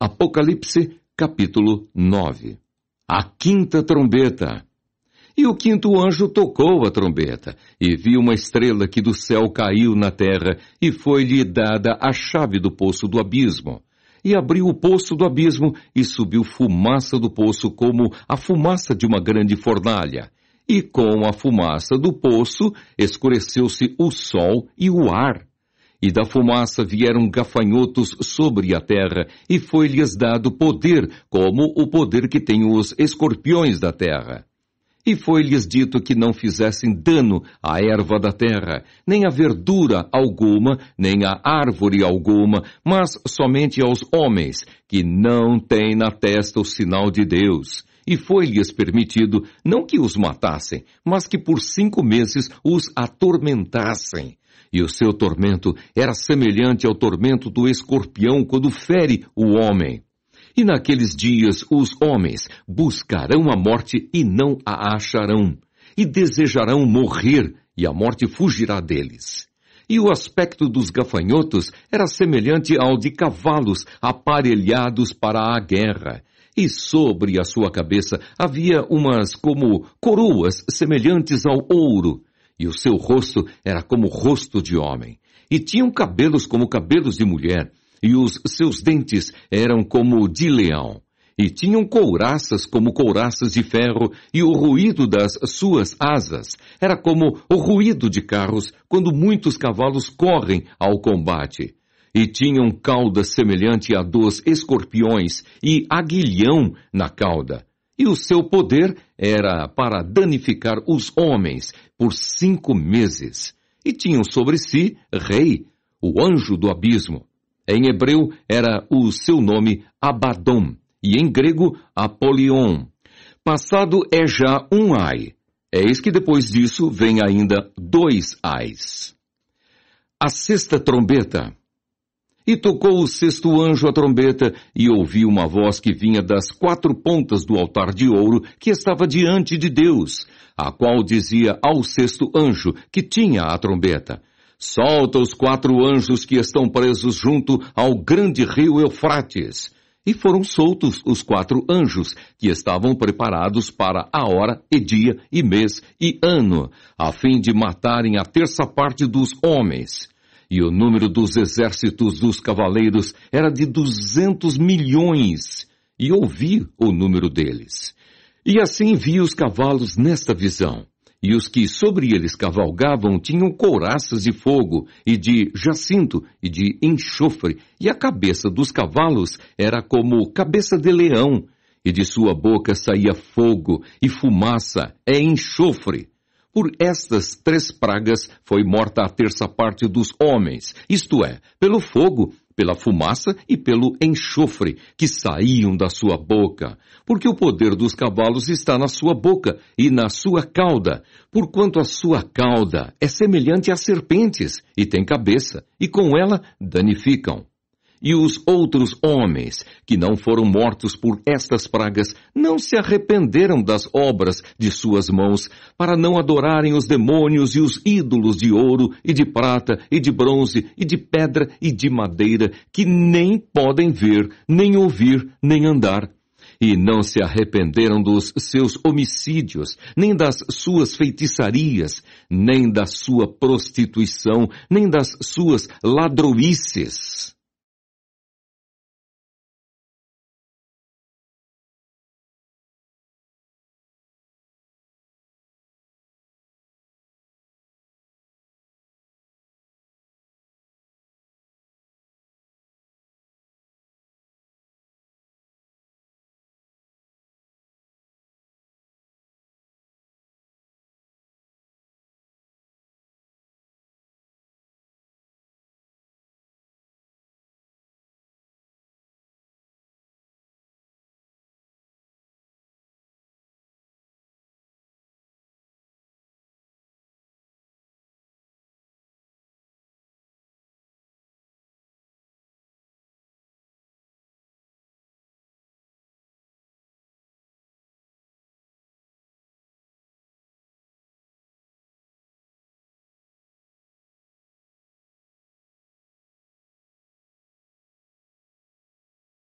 Apocalipse, capítulo 9. A quinta trombeta. E o quinto anjo tocou a trombeta, e viu uma estrela que do céu caiu na terra, e foi-lhe dada a chave do poço do abismo. E abriu o poço do abismo, e subiu fumaça do poço como a fumaça de uma grande fornalha. E com a fumaça do poço escureceu-se o sol e o ar e da fumaça vieram gafanhotos sobre a terra, e foi-lhes dado poder, como o poder que têm os escorpiões da terra. E foi-lhes dito que não fizessem dano à erva da terra, nem à verdura alguma, nem à árvore alguma, mas somente aos homens, que não têm na testa o sinal de Deus. E foi-lhes permitido não que os matassem, mas que por cinco meses os atormentassem e o seu tormento era semelhante ao tormento do escorpião quando fere o homem. E naqueles dias os homens buscarão a morte e não a acharão, e desejarão morrer, e a morte fugirá deles. E o aspecto dos gafanhotos era semelhante ao de cavalos aparelhados para a guerra, e sobre a sua cabeça havia umas como coroas semelhantes ao ouro, e o seu rosto era como rosto de homem, e tinham cabelos como cabelos de mulher, e os seus dentes eram como de leão, e tinham couraças como couraças de ferro, e o ruído das suas asas era como o ruído de carros quando muitos cavalos correm ao combate. E tinham cauda semelhante a dos escorpiões, e aguilhão na cauda e o seu poder era para danificar os homens por cinco meses, e tinham sobre si rei, o anjo do abismo. Em hebreu era o seu nome Abaddon, e em grego Apolion. Passado é já um ai. Eis que depois disso vem ainda dois ais. A sexta trombeta e tocou o sexto anjo a trombeta, e ouvi uma voz que vinha das quatro pontas do altar de ouro que estava diante de Deus, a qual dizia ao sexto anjo que tinha a trombeta: Solta os quatro anjos que estão presos junto ao grande rio Eufrates. E foram soltos os quatro anjos, que estavam preparados para a hora, e dia, e mês, e ano, a fim de matarem a terça parte dos homens e o número dos exércitos dos cavaleiros era de duzentos milhões, e ouvi o número deles. E assim vi os cavalos nesta visão, e os que sobre eles cavalgavam tinham couraças de fogo, e de jacinto, e de enxofre, e a cabeça dos cavalos era como cabeça de leão, e de sua boca saía fogo, e fumaça, é enxofre. Por estas três pragas foi morta a terça parte dos homens, isto é, pelo fogo, pela fumaça e pelo enxofre que saíam da sua boca, porque o poder dos cavalos está na sua boca e na sua cauda, porquanto a sua cauda é semelhante a serpentes e tem cabeça, e com ela danificam. E os outros homens, que não foram mortos por estas pragas, não se arrependeram das obras de suas mãos, para não adorarem os demônios e os ídolos de ouro e de prata e de bronze e de pedra e de madeira, que nem podem ver, nem ouvir, nem andar e não se arrependeram dos seus homicídios, nem das suas feitiçarias, nem da sua prostituição, nem das suas ladroices.